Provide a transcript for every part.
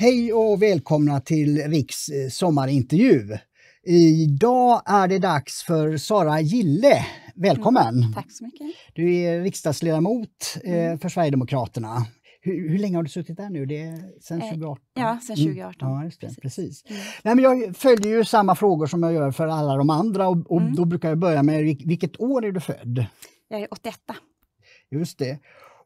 Hej och välkomna till Riks eh, sommarintervju. Idag är det dags för Sara Gille. Välkommen! Mm, tack så mycket. Du är riksdagsledamot eh, mm. för Sverigedemokraterna. Hur, hur, länge har du suttit där nu? Det är sen 2018? Eh, ja, sedan 2018. Mm. Ja, just det, precis. precis. Mm. Nej, men jag följer ju samma frågor som jag gör för alla de andra och, och mm. då brukar jag börja med vilket år är du född? Jag är 81. Just det.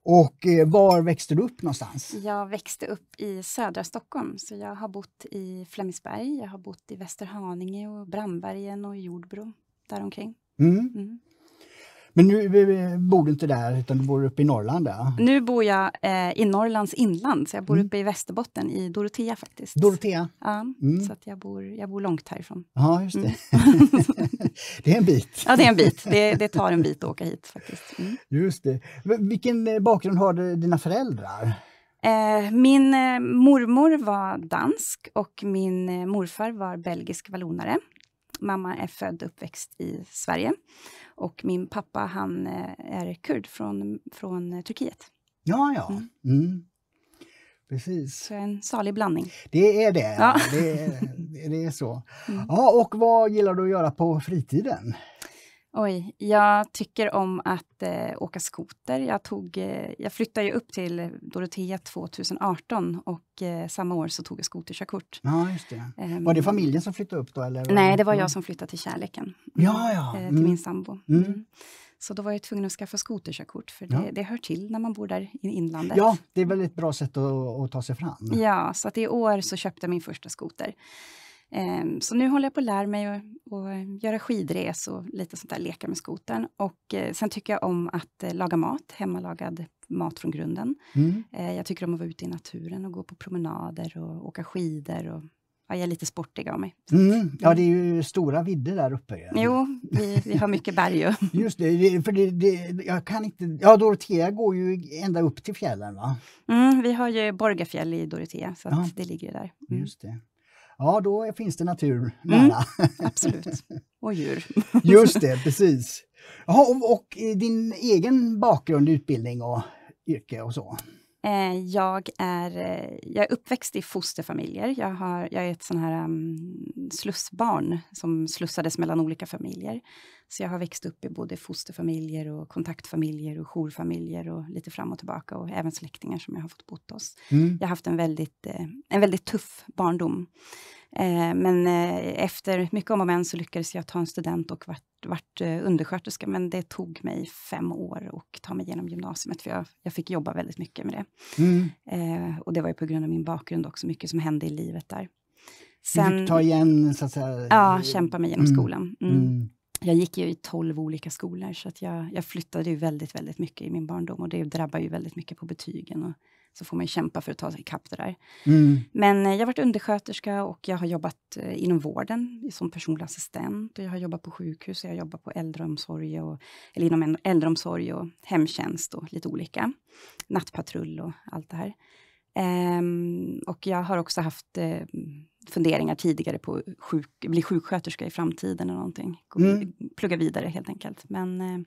Och eh, var växte du upp någonstans? Jag växte upp i södra Stockholm, så jag har bott i Flemingsberg, jag har bott i Västerhaninge och Brandbergen och Jordbro däromkring. Mm. Mm. Men nu bor du inte där, utan du bor uppe i Norrland? Där. Nu bor jag eh, i Norrlands inland, så jag bor mm. uppe i Västerbotten, i Dorotea faktiskt. Dorotea? Ja, mm. så att jag, bor, jag bor långt härifrån. Ja, just det. Mm. det är en bit. Ja, det är en bit. Det, det tar en bit att åka hit faktiskt. Mm. Just det. Vilken eh, bakgrund har dina föräldrar? Eh, min eh, mormor var dansk och min morfar var belgisk vallonare. Mamma är född och uppväxt i Sverige. Och min pappa, han eh, är kurd från, från eh, Turkiet. Ja, ja. Mm. Mm. Precis. Så en salig blandning. Det är det. Ja. Det, är, det är så. Mm. Ja, och vad gillar du att göra på fritiden? Oj, jag tycker om att eh, åka skoter. Jag, tog, eh, jag flyttade ju upp till Dorotea 2018 och eh, samma år så tog jag skoterkörkort. Ja, just det. Um, var det familjen som flyttade upp då? Eller? Nej, det var jag som flyttade till kärleken. Mm. Ja, ja. Eh, mm. Till min sambo. Mm. Mm. Så då var jag tvungen att skaffa skoterkörkort, för det, ja. det hör till när man bor där i inlandet. Ja, det är väl ett bra sätt att, att ta sig fram. Ja, så att i år så köpte jag min första skoter. Ehm, så nu håller jag på att lära mig att, göra skidres och lite sånt där, leka med skoten. Och eh, sen tycker jag om att eh, laga mat, hemmalagad mat från grunden. Mm. Eh, jag tycker om att vara ute i naturen och gå på promenader och åka skidor och jag är lite sportig av mig. Mm. Ja, det är ju mm. stora vidder där uppe. Igen. Jo, vi, vi har mycket berg ju. Just det, för det, det, jag kan inte... Ja, Dorotea går ju ända upp till fjällen va? Mm, vi har ju Borgafjäll i Dorotea, så ja. det ligger ju där. Mm. Just det ja då finns det natur mm, nära. Mm, absolut, och djur. Just det, precis. Jaha, och, och din egen bakgrund, utbildning och yrke och så? Eh, jag, är, eh, jag är uppväxt i fosterfamiljer. Jag, har, jag är ett sån här um, slussbarn som slussades mellan olika familjer. Så jag har växt upp i både fosterfamiljer och kontaktfamiljer och jourfamiljer och lite fram och tillbaka och även släktingar som jag har fått bott hos. Mm. Jag har haft en väldigt, eh, en väldigt tuff barndom. Eh, men eh, efter mycket om och men så lyckades jag ta en student och vart, vart eh, undersköterska, men det tog mig fem år att ta mig igenom gymnasiet, för jag, jag fick jobba väldigt mycket med det. Mm. och det var ju på grund av min bakgrund också, mycket som hände i livet där. Sen, du fick ta igen, så att säga? Ja, kämpa mig igenom mm. skolan. Mm. mm. Jag gick ju i tolv olika skolor, så att jag, jag flyttade ju väldigt, väldigt mycket i min barndom och det drabbar ju väldigt mycket på betygen och så får man kämpa för att ta sig ikapp det där. Mm. Men eh, jag har varit undersköterska och jag har jobbat eh, inom vården som personlig assistent och jag har jobbat på sjukhus och jag har jobbat på äldreomsorg och, eller inom äldreomsorg och hemtjänst och lite olika. Nattpatrull och allt det här. Um, och jag har också haft uh, funderingar tidigare på att sjuk, bli sjuksköterska i framtiden eller någonting. Gå, mm. Plugga vidare helt enkelt. Men uh,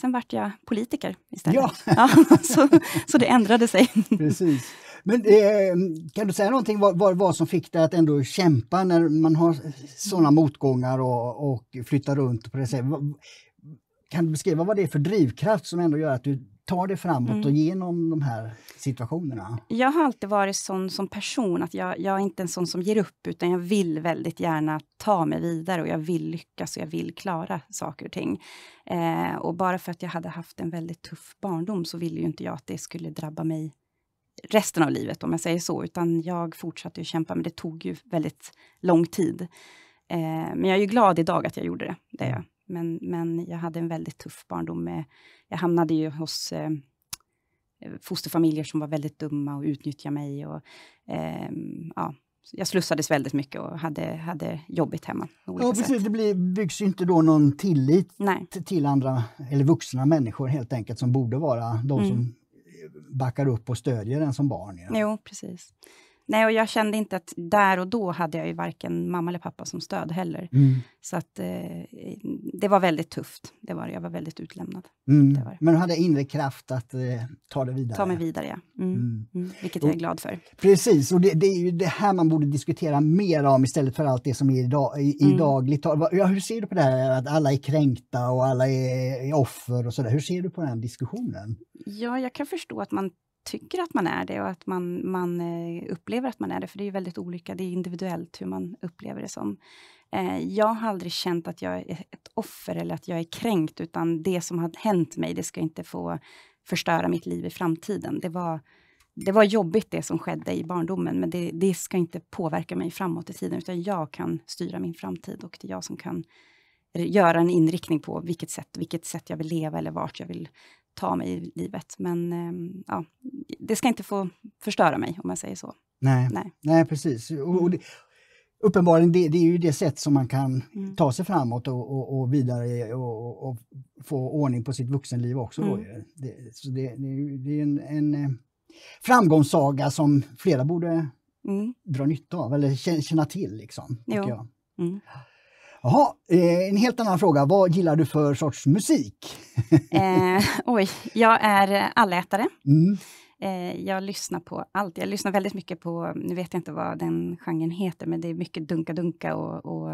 Sen vart jag politiker istället. Ja. ja så, så det ändrade sig. Precis. Men eh, kan du säga någonting vad, vad, vad, som fick dig att ändå kämpa när man har sådana motgångar och, och flytta runt på det sättet? Kan du beskriva vad det är för drivkraft som ändå gör att du tar dig framåt mm. och genom de här situationerna? Jag har alltid varit sån som person att jag, jag är inte en sån som ger upp utan jag vill väldigt gärna ta mig vidare och jag vill lyckas och jag vill klara saker och ting. Eh, och bara för att jag hade haft en väldigt tuff barndom så ville ju inte jag att det skulle drabba mig resten av livet om jag säger så, utan jag fortsatte ju kämpa men det tog ju väldigt lång tid. Eh, men jag är ju glad idag att jag gjorde det, det är jag. Men, men jag hade en väldigt tuff barndom. Med, jag hamnade ju hos eh, fosterfamiljer som var väldigt dumma och utnyttjade mig. Och, eh, ja, jag slussades väldigt mycket och hade, hade jobbigt hemma. Ja, precis. Sätt. Det blir, byggs ju inte då någon tillit Nej. till andra, eller vuxna människor helt enkelt, som borde vara de mm. som backar upp och stödjer en som barn. Ja. Jo, precis. Nej, och jag kände inte att där och då hade jag ju varken mamma eller pappa som stöd heller. Mm. Så att eh, det var väldigt tufft. Det var, jag var väldigt utlämnad. Mm. Det var. Men du hade inre kraft att eh, ta det vidare? Ta mig vidare, ja. Mm. mm. mm. Vilket jag är glad för. Precis, och det, det, är ju det här man borde diskutera mer om istället för allt det som är idag, i, i mm. dagligt tal. Ja, hur ser du på det här att alla är kränkta och alla är, är offer och sådär? Hur ser du på den diskussionen? Ja, jag kan förstå att man tycker att man är det och att man, man eh, upplever att man är det, för det är väldigt olika, det är individuellt hur man upplever det som. Eh, jag har aldrig känt att jag är ett offer eller att jag är kränkt, utan det som har hänt mig, det ska inte få förstöra mitt liv i framtiden. Det var, det var jobbigt det som skedde i barndomen, men det, det ska inte påverka mig framåt i tiden, utan jag kan styra min framtid och det är jag som kan eh, göra en inriktning på vilket sätt, vilket sätt jag vill leva eller vart jag vill ta mig i livet. Men ehm, ja, det ska inte få förstöra mig, om jag säger så. Nej, nej. nej precis. Och, och mm. det, uppenbarligen, det, det, är ju det sätt som man kan mm. ta sig framåt och, och, och vidare och, få ordning på sitt vuxenliv också. Mm. Det, så det, det, är en, en eh, framgångssaga som flera borde mm. dra nytta av eller känna till. Liksom, jo. Jag. Mm. Jaha, eh, en helt annan fråga. Vad gillar du för sorts musik? eh, oj, jag är allätare. Mm. Eh, jag lyssnar på allt. Jag lyssnar väldigt mycket på, nu vet jag inte vad den genren heter, men det är mycket dunka-dunka och, och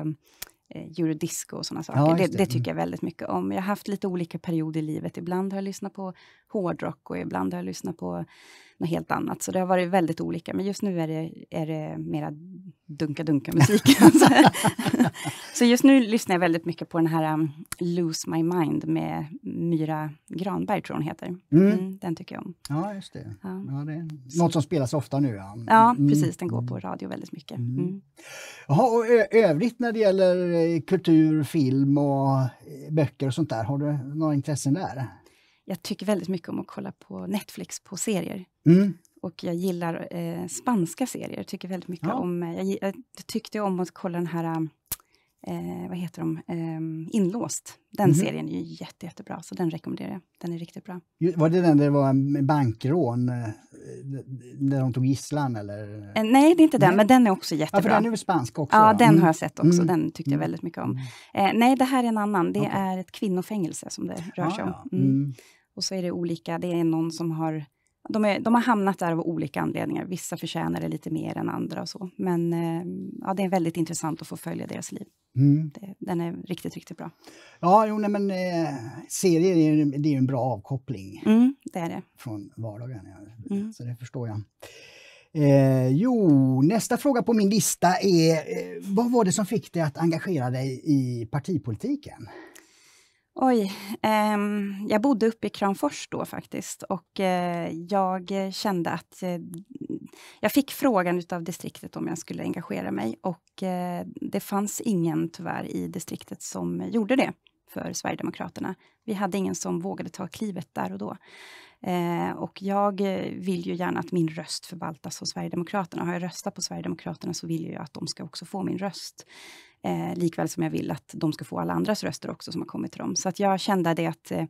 eh, eurodisco och sådana saker. Ja, det. Det, det. Mm. tycker jag väldigt mycket om. Jag har haft lite olika perioder i livet. Ibland har jag lyssnat på hårdrock och ibland har jag lyssnat på något helt annat. Så det har varit väldigt olika, men just nu är det, är det mera dunka-dunka-musik. så just nu lyssnar jag väldigt mycket på den här um, Lose My Mind med Myra Granberg, tror hon heter. Mm. Mm, den tycker jag om. Ja, just det. Ja. Ja, det något som spelas ofta nu. Ja, ja mm. precis. Den går mm. på radio väldigt mycket. Mm. mm. Jaha, och övrigt när det gäller eh, kultur, film och eh, böcker och sånt där, har du några intressen där? Jag tycker väldigt mycket om att kolla på Netflix på serier. Mm. Och jag gillar eh, spanska serier, tycker väldigt mycket ja. om... Eh, jag, jag, tyckte om att kolla den här, eh, vad heter de, eh, Inlåst. Den mm. serien är ju jätte, jättebra, så den rekommenderar jag. Den är riktigt bra. Var det den där det var en bankrån, eh, där de tog gisslan eller? Eh, nej, det är inte den, nej. men den är också jättebra. Ja, för den är spansk också? Ja, då? den mm. har jag mm. sett också, mm. den tyckte jag mm. väldigt mycket om. nej, det här är en annan, det okay. är ett kvinnofängelse som det rör ah, sig ah, om. Ja. Och så är det olika, det är någon som har de, är, de, har hamnat där av olika anledningar. Vissa förtjänar det lite mer än andra och så. Men eh, ja, det är väldigt intressant att få följa deras liv. Mm. Det, den är riktigt, riktigt bra. Ja, jo, nej, men eh, serier är ju, det är en bra avkoppling. Mm, det är det. Från vardagen, ja. mm. så det förstår jag. Eh, jo, nästa fråga på min lista är, eh, vad var det som fick dig att engagera dig i partipolitiken? Oj, eh, jag bodde uppe i Kramfors då faktiskt och eh, jag kände att eh, jag fick frågan av distriktet om jag skulle engagera mig och eh, det fanns ingen tyvärr i distriktet som gjorde det för Sverigedemokraterna. Vi hade ingen som vågade ta klivet där och då. Eh, och jag vill ju gärna att min röst förvaltas av Sverigedemokraterna. Har jag röstat på Sverigedemokraterna så vill jag att de ska också få min röst eh, likväl som jag vill att de ska få alla andras röster också som har kommit till dem. Så att jag kände det att eh,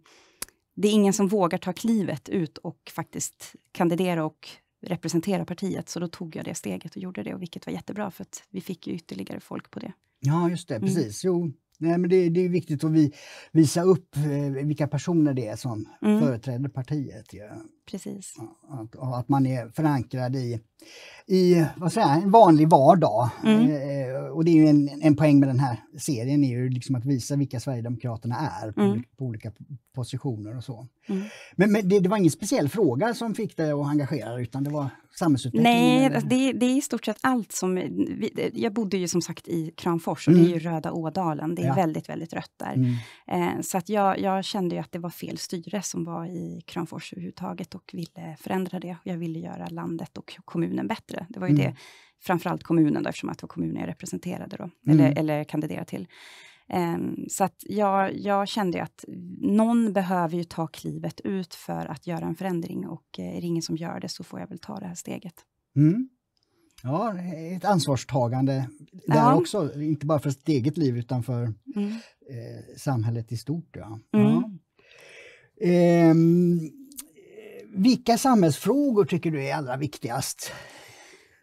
det är ingen som vågar ta klivet ut och faktiskt kandidera och representera partiet, så då tog jag det steget och gjorde det, och vilket var jättebra, för att vi fick ju ytterligare folk på det. Ja, just det, mm. precis. Jo, nej, men det, det är viktigt att vi, visa upp eh, vilka personer det är som mm. företräder partiet. Ja. Precis. Att, att man är förankrad i, i vad säger, en vanlig vardag. Mm. Eh, eh och det är en, en poäng med den här serien, är ju liksom att visa vilka Sverigedemokraterna är på, mm. olika, på olika positioner och så. Mm. Men, men det, det, var ingen speciell fråga som fick dig att engagera utan det var samhällsutvecklingen? Nej, alltså det, det är i stort sett allt som... Vi, jag bodde ju som sagt i Kramfors och det är ju mm. röda Ådalen, det är ja. väldigt, väldigt rött där. Mm. Eh, så att jag, jag kände ju att det var fel styre som var i Kramfors överhuvudtaget och ville förändra det. Jag ville göra landet och kommunen bättre. Det var ju mm. det, framförallt kommunen då, eftersom att det var kommunen jag representerade då, mm. eller, eller kandiderade till. Um, så att jag, jag kände ju att någon behöver ju ta klivet ut för att göra en förändring och eh, är det ingen som gör det så får jag väl ta det här steget. Mm. Ja, ett ansvarstagande där också, inte bara för sitt eget liv utan för mm. eh, samhället i stort. Ja. Mm. ja. Um, vilka samhällsfrågor tycker du är allra viktigast?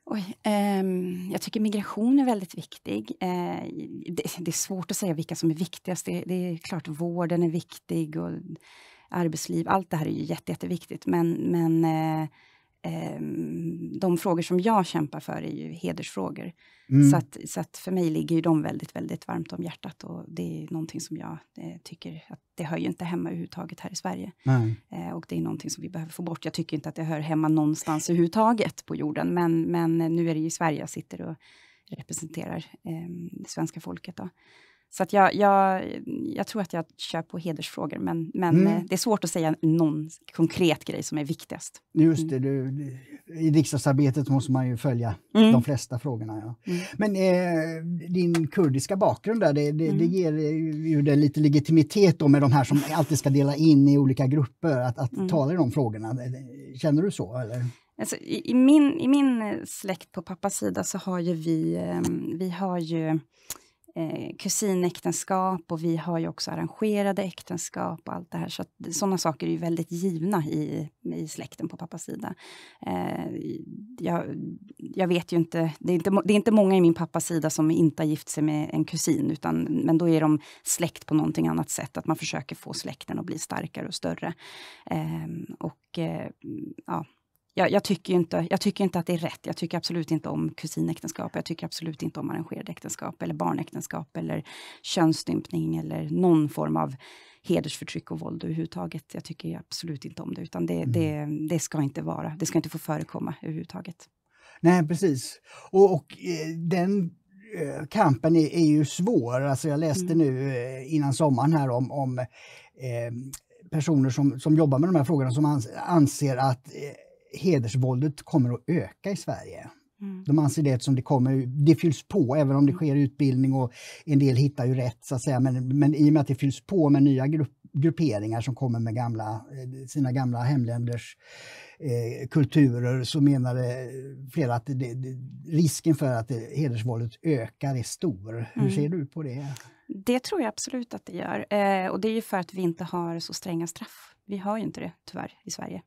Oj, eh, jag tycker migration är väldigt viktig. Eh, det, det, är svårt att säga vilka som är viktigast. Det, det, är klart vården är viktig och arbetsliv, allt det här är ju jätte, jätteviktigt men, men eh, Ehm, de frågor som jag kämpar för är ju hedersfrågor. Mm. Så, att, så att för mig ligger ju de väldigt, väldigt varmt om hjärtat och det är någonting som jag eh, tycker att det hör ju inte hemma överhuvudtaget här i Sverige. Eh, och det är någonting som vi behöver få bort. Jag tycker inte att det hör hemma någonstans överhuvudtaget på jorden, men, men nu är det ju i Sverige jag sitter och representerar eh, svenska folket. Då. Så att jag, jag, jag tror att jag kör på hedersfrågor, men, men mm. Eh, det är svårt att säga någon konkret grej som är viktigast. Just mm. det, mm. du, i riksdagsarbetet måste man ju följa mm. de flesta frågorna. Ja. Mm. Men eh, din kurdiska bakgrund där, det, det, det mm. ger ju det lite legitimitet då med de här som alltid ska dela in i olika grupper, att, att tala i de frågorna. Känner du så? Eller? Alltså, i, i, min, I min eh, släkt på pappas sida så har ju vi, eh, vi har ju eh, kusinäktenskap och vi har ju också arrangerade äktenskap och allt det här. Så sådana saker är ju väldigt givna i, i släkten på pappas sida. Eh, jag, jag, vet ju inte det, är inte, det är inte många i min pappas sida som inte har gift sig med en kusin, utan, men då är de släkt på någonting annat sätt, att man försöker få släkten att bli starkare och större. Ehm, eh, och ja jag, jag, tycker inte, jag tycker inte att det är rätt. Jag tycker absolut inte om kusinäktenskap. Jag tycker absolut inte om arrangerade äktenskap eller barnäktenskap eller könsstympning eller någon form av hedersförtryck och våld överhuvudtaget. Jag tycker absolut inte om det, utan det, mm. det, det ska inte vara. Det ska inte få förekomma överhuvudtaget. Nej, precis. Och, och eh, den eh, kampen är, är, ju svår. Alltså jag läste mm. nu eh, innan sommaren här om, om eh, personer som, som jobbar med de här frågorna som anser att eh, hedersvåldet kommer att öka i Sverige. Mm. De anser det som det kommer, det fylls på, även om det mm. sker utbildning och en del hittar ju rätt så att säga, men, men i och med att det fylls på med nya grupp, grupperingar som kommer med gamla, eh, sina gamla hemländers eh, kulturer så menar eh, flera att det, det, risken för att det, eh, hedersvåldet ökar är stor. Hur mm. ser du på det? Det tror jag absolut att det gör. Eh, och det är ju för att vi inte har så stränga straff. Vi har ju inte det, tyvärr, i Sverige.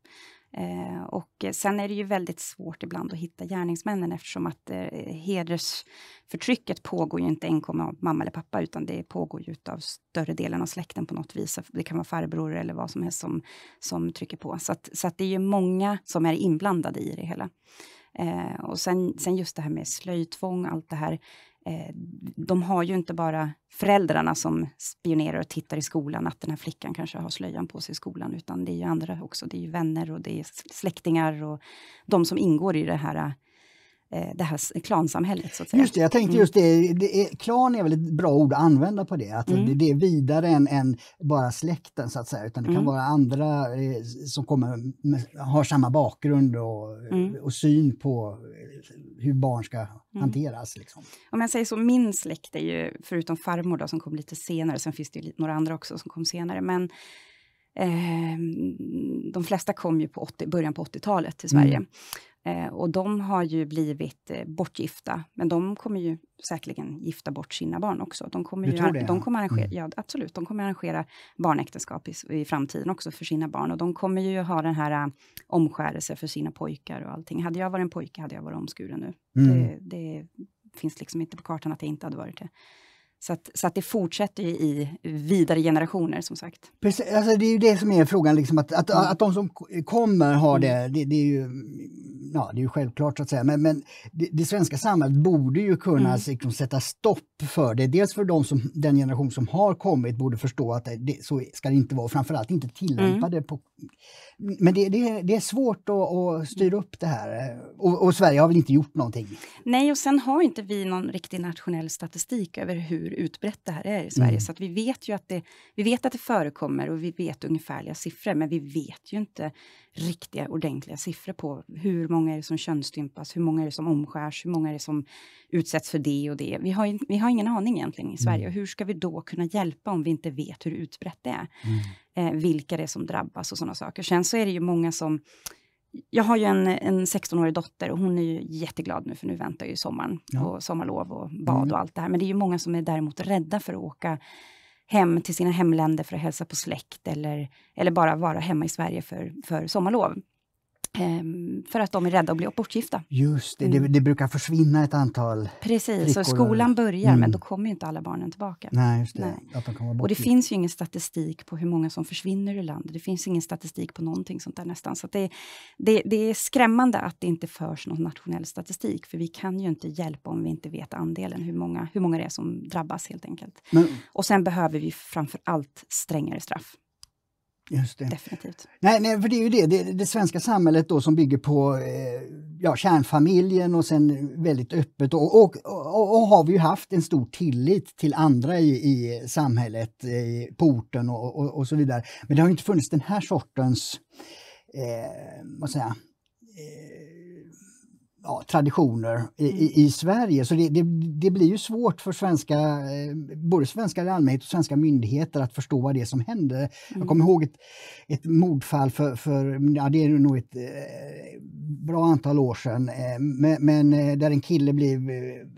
Eh, och sen är det ju väldigt svårt ibland att hitta gärningsmännen eftersom att eh, hedersförtrycket pågår ju inte enkom av mamma eller pappa utan det pågår ju av större delen av släkten på något vis. Det kan vara farbror eller vad som helst som, som trycker på. Så, att, så att det är ju många som är inblandade i det hela. Eh, och sen, sen just det här med slöjtvång, allt det här. Eh, de har ju inte bara föräldrarna som spionerar och tittar i skolan att den här flickan kanske har slöjan på sig i skolan, utan det är ju andra också. Det är ju vänner och det är släktingar och de som ingår i det här Eh, det här klansamhället. Så att säga. Just det, jag tänkte mm. just det, det är, klan är väl ett bra ord att använda på det, att mm. det, det, är vidare än, än, bara släkten så att säga, utan det kan mm. vara andra eh, som kommer med, har samma bakgrund och, mm. och, syn på eh, hur barn ska mm. hanteras. Liksom. Om jag säger så, min släkt är ju, förutom farmor då, som kom lite senare, sen finns det ju några andra också som kom senare, men eh, de flesta kom ju på 80, början på 80-talet till Sverige. Mm. Eh, och de har ju blivit eh, bortgifta, men de kommer ju säkerligen gifta bort sina barn också. De kommer, du tror det? De kommer arrangera, mm. ja, absolut, de kommer arrangera barnäktenskap i, i, framtiden också för sina barn. Och de kommer ju ha den här ä, eh, omskärelse för sina pojkar och allting. Hade jag varit en pojke hade jag varit omskuren nu. Mm. Det, det, finns liksom inte på kartan att jag inte hade varit det. Så att, så att det fortsätter ju i vidare generationer som sagt. Precis, alltså det är ju det som är frågan, liksom, att, att, mm. att de som kommer har det, mm. det, det är ju ja, det är ju självklart så att säga, men, men det, det svenska samhället borde ju kunna mm. liksom, sätta stopp för det. Dels för de som, den generation som har kommit borde förstå att det, det så ska det inte vara, och framförallt inte tillämpa mm. det. På, men det, det, det är svårt att, att styra upp det här och, och Sverige har väl inte gjort någonting? Nej, och sen har inte vi någon riktig nationell statistik över hur utbrett det här är i Sverige. Mm. Så att vi vet ju att det, vi vet att det förekommer och vi vet ungefärliga siffror, men vi vet ju inte riktiga ordentliga siffror på hur många är det som könsstympas, hur många är det som omskärs, hur många är det som utsätts för det och det. Vi har, vi har ingen aning egentligen i Sverige. Mm. Hur ska vi då kunna hjälpa om vi inte vet hur utbrett det är? Mm. Eh, vilka det är som drabbas och sådana saker. Sen så är det ju många som jag har ju en, en 16-årig dotter och hon är ju jätteglad nu för nu väntar ju sommaren ja. och sommarlov och bad mm. och allt det här. Men det är ju många som är däremot rädda för att åka hem till sina hemländer för att hälsa på släkt eller, eller bara vara hemma i Sverige för, för sommarlov. Ehm, för att de är rädda att bli bortgifta. Just det, mm. det, det, brukar försvinna ett antal Precis, så skolan börjar, mm. men då kommer inte alla barnen tillbaka. Nej, just det. Nej. Att de kommer och det finns ju ingen statistik på hur många som försvinner ur landet. Det finns ingen statistik på någonting sånt där nästan. Så det, det, det är skrämmande att det inte förs någon nationell statistik, för vi kan ju inte hjälpa om vi inte vet andelen, hur många, hur många det är som drabbas helt enkelt. Men, och sen behöver vi framför allt strängare straff. Just det. Definitivt. Nej, nej, för det är ju det, det, det svenska samhället då som bygger på eh, ja, kärnfamiljen och sen väldigt öppet och, och, och, och, har vi ju haft en stor tillit till andra i, i samhället, i, eh, på orten och, och, och, så vidare. Men det har inte funnits den här sortens, eh, vad säger jag, eh, ja, traditioner i, i, mm. Sverige. Så det, det, det, blir ju svårt för svenska, eh, både svenskar i allmänhet och svenska myndigheter att förstå vad det är som händer. Mm. Jag kommer mm. ihåg ett, ett mordfall för, för ja, det är nog ett eh, bra antal år sedan, eh, men, men, där en kille blev,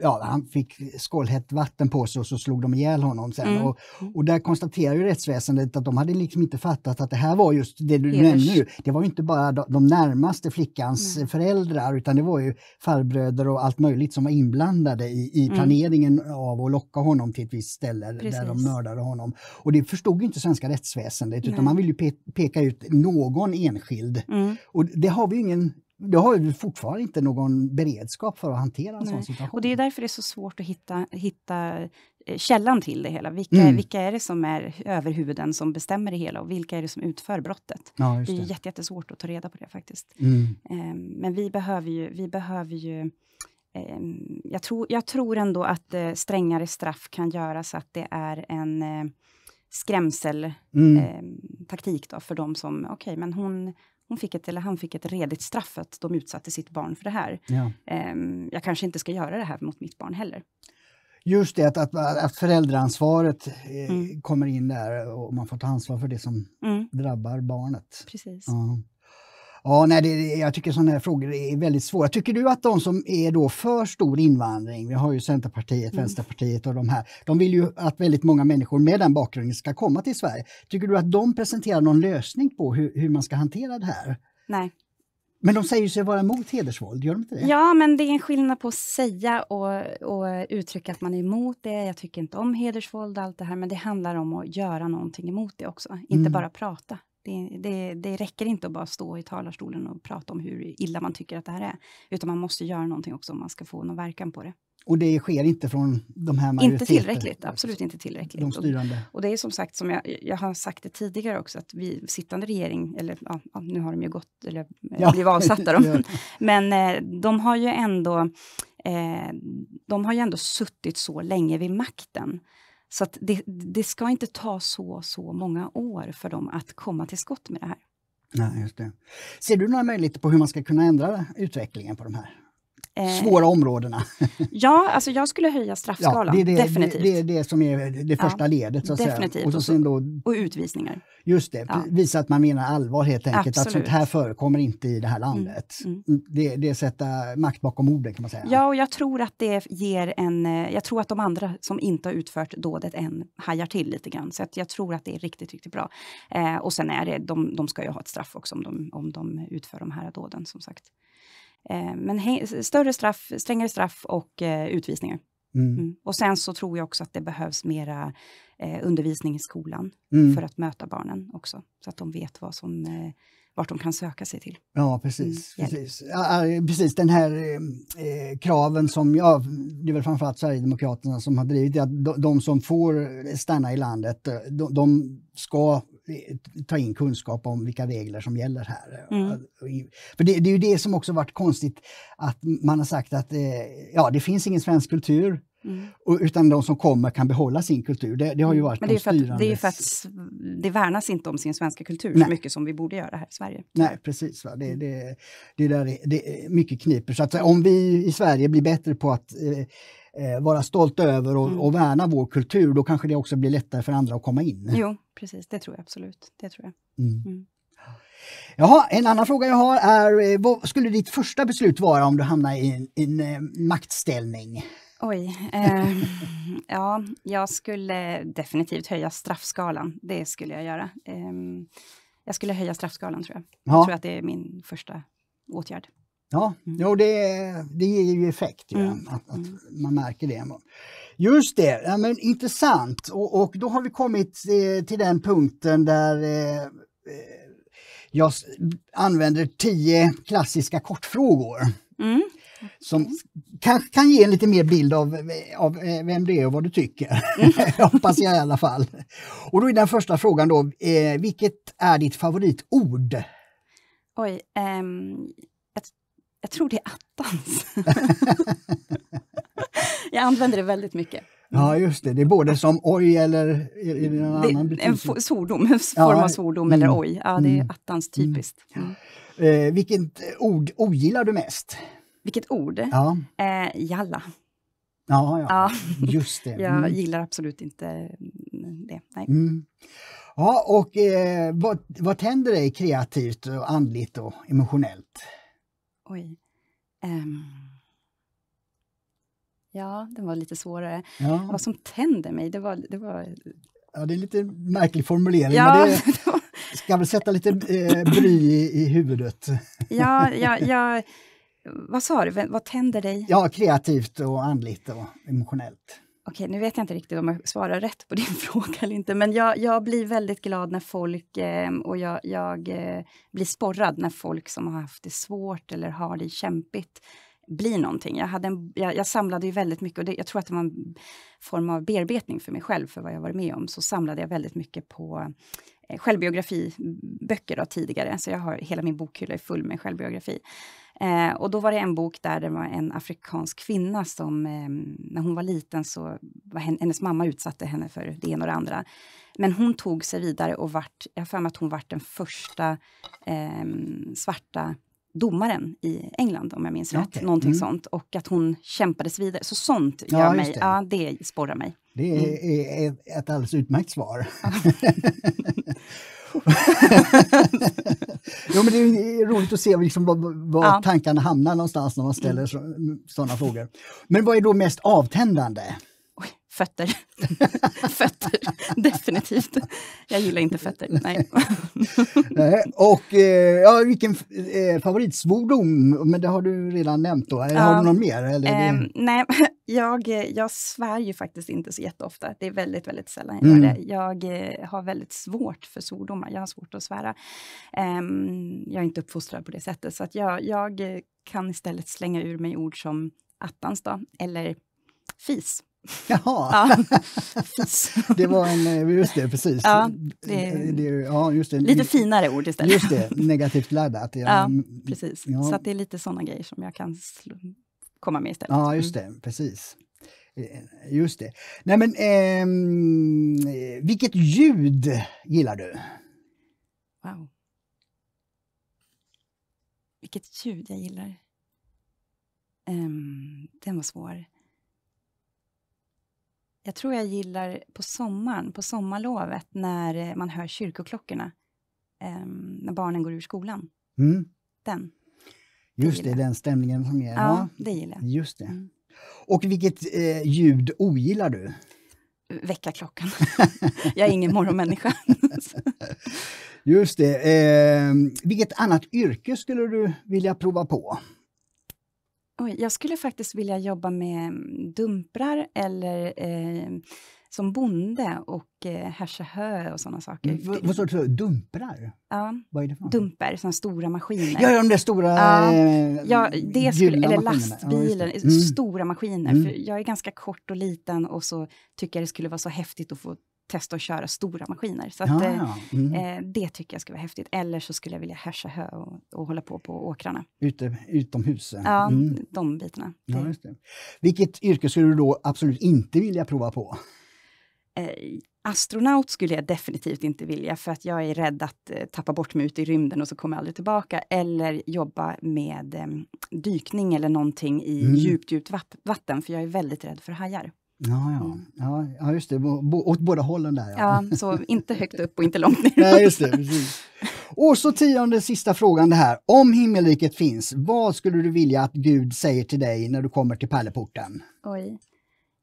ja, han fick skållhett vatten på sig och så slog de ihjäl honom sen. Mm. Och, och, där konstaterar ju rättsväsendet att de hade liksom inte fattat att det här var just det du nämner Det var inte bara de närmaste flickans mm. föräldrar utan det var ju farbröder och allt möjligt som var inblandade i, i mm. planeringen mm. av att locka honom till ett visst ställe Precis. där de mördade honom. Och det förstod inte svenska rättsväsendet Nej. utan man ville pe peka ut någon enskild. Mm. Och det har vi ingen då har du fortfarande inte någon beredskap för att hantera en Nej. sån situation. Och det är därför det är så svårt att hitta, hitta eh, källan till det hela. Vilka, mm. vilka är det som är överhuvuden som bestämmer det hela och vilka är det som utför brottet? Ja, det. det är jätte, jättesvårt att ta reda på det faktiskt. Mm. Ehm, men vi behöver ju, vi behöver ju ehm, jag tror, jag tror ändå att eh, strängare straff kan göra så att det är en eh, skrämseltaktik mm. eh, för de som, okej, okay, men hon, hon fick ett, eller han fick ett redigt straff för att de utsatte sitt barn för det här. Ja. Um, jag kanske inte ska göra det här mot mitt barn heller. Just det, att, att, att föräldraansvaret eh, mm. kommer in där och man får ta ansvar för det som mm. drabbar barnet. Precis. Uh Ja, nej, det, jag tycker sådana här frågor är väldigt svåra. Tycker du att de som är då för stor invandring, vi har ju Centerpartiet, mm. Vänsterpartiet och de här, de vill ju att väldigt många människor med den bakgrunden ska komma till Sverige. Tycker du att de presenterar någon lösning på hur, hur man ska hantera det här? Nej. Men de säger sig vara emot hedersvåld, gör de inte det? Ja, men det är en skillnad på att säga och, och uttrycka att man är emot det. Jag tycker inte om hedersvåld och allt det här, men det handlar om att göra någonting emot det också, inte mm. bara prata. Det, det, det räcker inte att bara stå i talarstolen och prata om hur illa man tycker att det här är, utan man måste göra någonting också om man ska få någon verkan på det. Och det sker inte från de här majoriteterna? Inte tillräckligt, absolut inte tillräckligt. De styrande. Och, det är som sagt, som jag, jag har sagt det tidigare också, att vi sittande regering, eller ja, nu har de ju gått, eller eh, ja. blivit avsatta, de, men eh, de har ju ändå eh, de har ju ändå suttit så länge vid makten så det, det, ska inte ta så, så många år för dem att komma till skott med det här. Nej, just det. Ser du några möjligheter på hur man ska kunna ändra utvecklingen på de här Eh, Svåra områdena. ja, alltså jag skulle höja straffskalan. Ja, det, är det, definitivt. Det, det, är det som är det första ja, ledet. Så att definitivt. Säga. Och, så, och, då, och utvisningar. Just det, ja. visa att man menar allvar helt enkelt. Absolut. Att sånt här förekommer inte i det här mm, landet. Mm, mm. Det, det är sätta makt bakom orden kan man säga. Ja, och jag tror att det ger en... Eh, jag tror att de andra som inte har utfört dådet än hajar till lite grann. Så jag tror att det är riktigt, riktigt bra. Eh, och sen är det, de, de ska ju ha ett straff också om de, om de utför de här dåden som sagt. Eh, men större straff, strängare straff och eh, utvisningar. Mm. Mm. Och sen så tror jag också att det behövs mera eh, undervisning i skolan mm. för att möta barnen också, så att de vet vad som, vart de kan söka sig till. Ja, precis. Mm, precis. Ja, precis. Den här eh, kraven som, ja, det är väl framförallt Sverigedemokraterna som har drivit det, att de, de som får stanna i landet, de, de ska ta in kunskap om vilka regler som gäller här. Mm. För det, det, är ju det som också varit konstigt, att man har sagt att eh, ja, det finns ingen svensk kultur, Mm. Och, utan de som kommer kan behålla sin kultur. Det, det har ju mm. varit Men det är, de för att, det är för att det värnas inte om sin svenska kultur Nej. så mycket som vi borde göra här i Sverige. Nej, precis. Va? Det, mm. det, det där är, det, mycket kniper. Så att, om vi i Sverige blir bättre på att eh, eh, vara stolta över och, mm. och värna vår kultur, då kanske det också blir lättare för andra att komma in. Jo, precis. Det tror jag absolut. Det tror jag. Mm. Mm. Jaha, en annan fråga jag har är, eh, vad skulle ditt första beslut vara om du hamnar i en, en eh, maktställning? Oj. Eh, ja, jag skulle definitivt höja straffskalan. Det skulle jag göra. Eh, jag skulle höja straffskalan, tror jag. Ja. Jag tror att det är min första åtgärd. Ja, mm. jo, det, det ger ju effekt, ju, mm. att, att mm. man märker det. Just det, ja, men, intressant. Och, och, då har vi kommit eh, till den punkten där eh, eh jag använder tio klassiska kortfrågor. Mm. Som kanske kan ge en lite mer bild av, av eh, vem det är och vad du tycker. Mm. hoppas jag i alla fall. Och då är den första frågan då, eh, vilket är ditt favoritord? Oj, um, jag tror det är attans. jag använder det väldigt mycket. Ja, just det. Det är både som oj eller är det någon det, annan betydelse? En svordom, en form av svordom mm. eller oj. Ja, det är mm. attans mm. typiskt. Mm. Eh, vilket ord ogillar du mest? Vilket ord? Ja. Eh, jalla. Ja, ja. ja. just det. jag mm. gillar absolut inte det. Nej. Ja, och eh, vad, vad tänder dig kreativt, och andligt och emotionellt? Oj. Um. Ja, den var lite svårare. Ja. Vad som tände mig, det var... Det var... Ja, det är lite märklig formulering, ja, men det var... ska väl sätta lite eh, bry i, i huvudet. Ja, ja, ja, vad sa du, vad tänder dig? Ja, kreativt och andligt och emotionellt. Okej, nu vet jag inte riktigt om jag svarar rätt på din fråga eller inte, men jag, jag blir väldigt glad när folk eh, och jag, jag eh, blir sporrad när folk som har haft det svårt eller har det kämpigt bli någonting. Jag, hade en, jag, jag samlade ju väldigt mycket och det, jag tror att det var en form av bearbetning för mig själv för vad jag varit med om. Så samlade jag väldigt mycket på eh, självbiografiböcker då, tidigare. Så jag har hela min bokhylla är full med självbiografi. Eh, och då var det en bok där det var en afrikansk kvinna som, eh, när hon var liten så var hennes mamma utsatte henne för det ena och det andra. Men hon tog sig vidare och vart, jag har för mig att hon vart den första eh, svarta domaren i England, om jag minns rätt. Okay. Någonting mm. sånt. Och att hon kämpades vidare. Så sånt gör ja, mig, Ja, det sporrar mig. Det är mm. ett alldeles utmärkt svar. jo, men det är roligt att se liksom var, var ja. tankarna hamnar någonstans när man ställer mm. sådana frågor. Men vad är då mest avtändande? Fötter. fötter, definitivt. Jag gillar inte fötter, nej. och eh, ja, vilken eh, favoritsvordom, men det har du redan nämnt då. Ja, har du någon mer? Eller eh, nej, jag, jag svär ju faktiskt inte så jätteofta. Det är väldigt, väldigt sällan jag mm. gör det. Jag eh, har väldigt svårt för svordomar. Jag har svårt att svära. Ehm, jag är inte uppfostrad på det sättet, så att jag, jag kan istället slänga ur mig ord som attans då, eller fis Jaha! Ja. det var en, eh, just det, precis. Ja, det, det, ja, just det. Lite finare ord istället. Just det, negativt laddat. Ja, ja precis. Ja. Så det är lite sådana grejer som jag kan komma med istället. Ja, just mm. det, precis. Eh, just det. Nej men, eh, vilket ljud gillar du? Wow. Vilket ljud jag gillar? Um, den var svår jag tror jag gillar på sommaren, på sommarlovet, när eh, man hör kyrkoklockorna, eh, när barnen går ur skolan. Mm. Den. Just det, den stämningen som är. Ja, ja, det gillar jag. Just det. Mm. Och vilket eh, ljud ogillar du? Väckarklockan. jag är ingen morgonmänniska. Just det. Eh, vilket annat yrke skulle du vilja prova på? Oj, jag skulle faktiskt vilja jobba med mm, dumprar eller eh, som bonde och eh, hö och sådana saker. Mm, v vad sa du? Dumprar? Ja. Vad är det för Dumper, sådana stora maskiner. Ja, de där stora ja, eh, ja, det skulle, Eller lastbilen, ja, mm. stora maskiner. Mm. För jag är ganska kort och liten och så tycker jag det skulle vara så häftigt att få testa att köra stora maskiner. Så att, ja, eh, mm. eh, Det tycker jag skulle vara häftigt. Eller så skulle jag vilja hässja hö och, och hålla på på åkrarna. Ute, utomhus? Ja, mm. de bitarna. Ja, Vilket yrke skulle du då absolut inte vilja prova på? Eh, astronaut skulle jag definitivt inte vilja för att jag är rädd att eh, tappa bort mig ute i rymden och så kommer jag aldrig tillbaka. Eller jobba med eh, dykning eller någonting i mm. djupt, djupt vatten för jag är väldigt rädd för hajar. Ja, ja. Mm. Ja, ja just det. Bo, åt båda hållen där. Ja. ja. så inte högt upp och inte långt ner. Nej, just det, precis. Och så tionde sista frågan det här. Om himmelriket finns, vad skulle du vilja att Gud säger till dig när du kommer till pärleporten? Oj.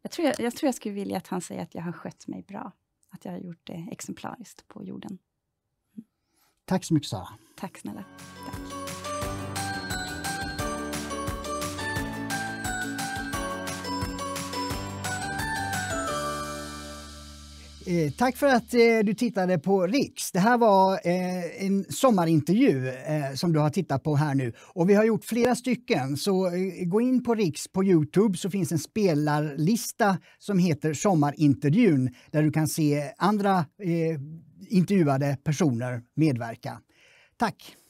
Jag tror jag, jag tror jag skulle vilja att han säger att jag har skött mig bra. Att jag har gjort det exemplariskt på jorden. Tack så mycket Sara. Tack snälla. Tack. Eh, tack för att eh, du tittade på Riks. Det här var eh, en sommarintervju som du har tittat på här nu. Och vi har gjort flera stycken, så gå in på Riks på Youtube så finns en spelarlista som heter Sommarintervjun där du kan se andra intervjuade personer medverka. Tack!